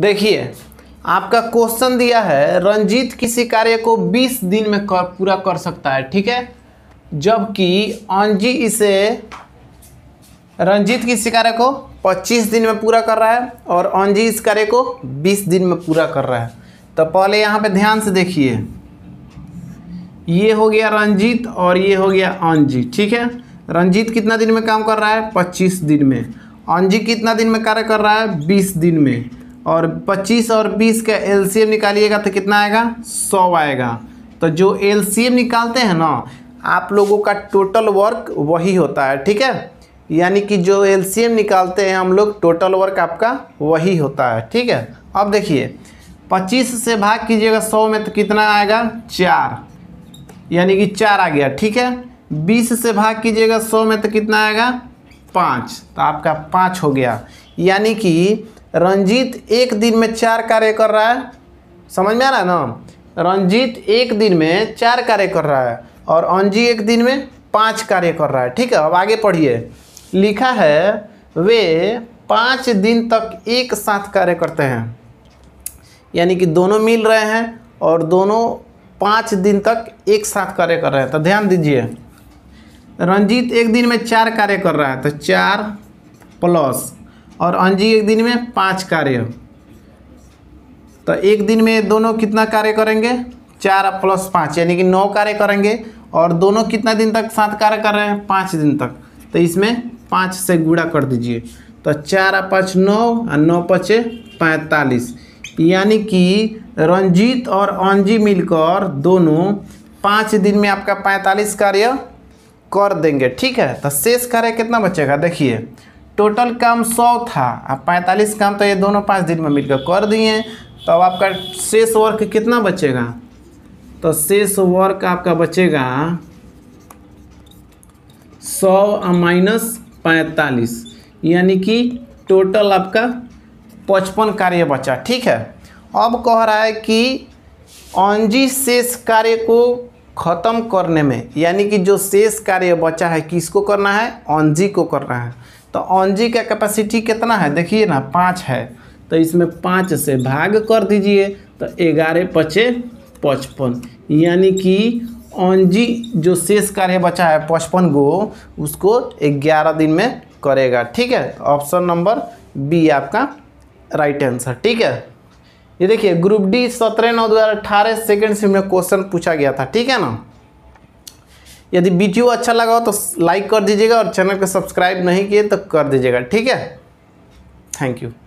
देखिए आपका क्वेश्चन दिया है रंजीत किसी कार्य को 20 दिन में कर, पूरा कर सकता है ठीक है जबकि अंजी इसे रंजीत किसी कार्य को 25 दिन में पूरा कर रहा है और अंजी इस कार्य को 20 दिन में पूरा कर रहा है तो पहले यहाँ पे ध्यान से देखिए ये हो गया रंजीत और ये हो गया अंजी ठीक है रंजीत कितना दिन में काम कर रहा है 25 दिन में अंजी कितना दिन में कार्य कर रहा है 20 दिन में और 25 और 20 का एलसीएम निकालिएगा तो कितना आएगा 100 आएगा तो जो एलसीएम निकालते हैं ना आप लोगों का टोटल वर्क वही होता है ठीक है यानी कि जो एलसीएम निकालते हैं हम लोग टोटल वर्क आपका वही होता है ठीक है अब देखिए 25 से भाग कीजिएगा 100 में तो कितना आएगा चार यानी कि चार आ गया ठीक है बीस से भाग कीजिएगा सौ में तो कितना आएगा पाँच तो आपका पाँच हो गया यानी कि रंजीत एक दिन में चार कार्य कर रहा है समझ में आ रहा है ना रंजीत एक दिन में चार कार्य कर रहा है और अंजी एक दिन में पांच कार्य कर रहा है ठीक है अब आगे पढ़िए लिखा है वे पाँच दिन तक एक साथ कार्य करते हैं यानी कि दोनों मिल रहे हैं और दोनों पाँच दिन तक एक साथ कार्य कर रहे हैं तो ध्यान दीजिए रंजीत एक दिन में चार कार्य कर रहा है तो चार प्लस और अंजी एक दिन में पाँच कार्य तो एक दिन में दोनों कितना कार्य करेंगे चार प्लस पाँच यानी कि नौ कार्य करेंगे और दोनों कितना दिन तक सात कार्य कर रहे हैं पाँच दिन तक तो इसमें पाँच से गुड़ा कर दीजिए तो चार पाँच नौ और नौ पचे पैंतालीस यानी कि रंजीत और अंजी मिलकर दोनों पाँच दिन में आपका पैंतालीस कार्य कर देंगे ठीक है तो शेष कार्य कितना बचेगा देखिए टोटल काम सौ था अब पैंतालीस काम तो ये दोनों पाँच दिन में मिलकर कर दिए तो अब आपका शेष वर्क कितना बचेगा तो शेष वर्क आपका बचेगा सौ माइनस पैंतालीस यानी कि टोटल आपका पचपन कार्य बचा ठीक है अब कह रहा है कि ऑनजी शेष कार्य को ख़त्म करने में यानी कि जो शेष कार्य बचा है किसको करना है ऑनजी को करना है तो ऑन जी का कैपेसिटी कितना है देखिए ना पाँच है तो इसमें पाँच से भाग कर दीजिए तो ग्यारह पचे पचपन यानी कि ऑन जी जो शेष कार्य बचा है पचपन गो उसको ग्यारह दिन में करेगा ठीक है ऑप्शन नंबर बी आपका राइट आंसर ठीक है ये देखिए ग्रुप डी सत्रह नौ दो हज़ार अठारह सेकेंड से में क्वेश्चन पूछा गया था ठीक है ना यदि वीडियो अच्छा लगा हो तो लाइक कर दीजिएगा और चैनल को सब्सक्राइब नहीं किए तो कर दीजिएगा ठीक है थैंक यू